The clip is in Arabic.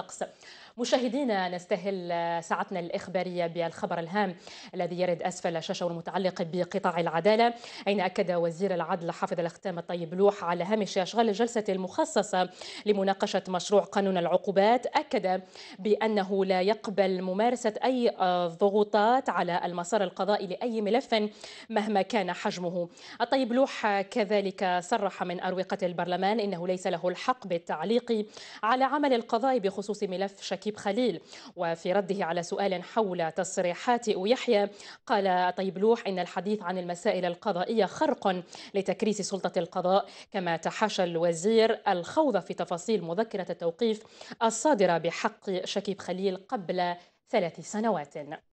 الطقس مشاهدينا نستهل ساعتنا الإخبارية بالخبر الهام الذي يرد أسفل الشاشة والمتعلق بقطاع العدالة أين أكد وزير العدل حافظ الأختام الطيب لوح على هامش إشغال الجلسة المخصصة لمناقشة مشروع قانون العقوبات أكد بأنه لا يقبل ممارسة أي ضغوطات على المسار القضائي لأي ملف مهما كان حجمه الطيب لوح كذلك صرح من أروقة البرلمان إنه ليس له الحق بالتعليق على عمل القضاء بخصوص بخصوص ملف شكيب خليل وفي رده على سؤال حول تصريحات يحيى قال طيب لوح إن الحديث عن المسائل القضائية خرق لتكريس سلطة القضاء كما تحاشى الوزير الخوض في تفاصيل مذكرة التوقيف الصادرة بحق شكيب خليل قبل ثلاث سنوات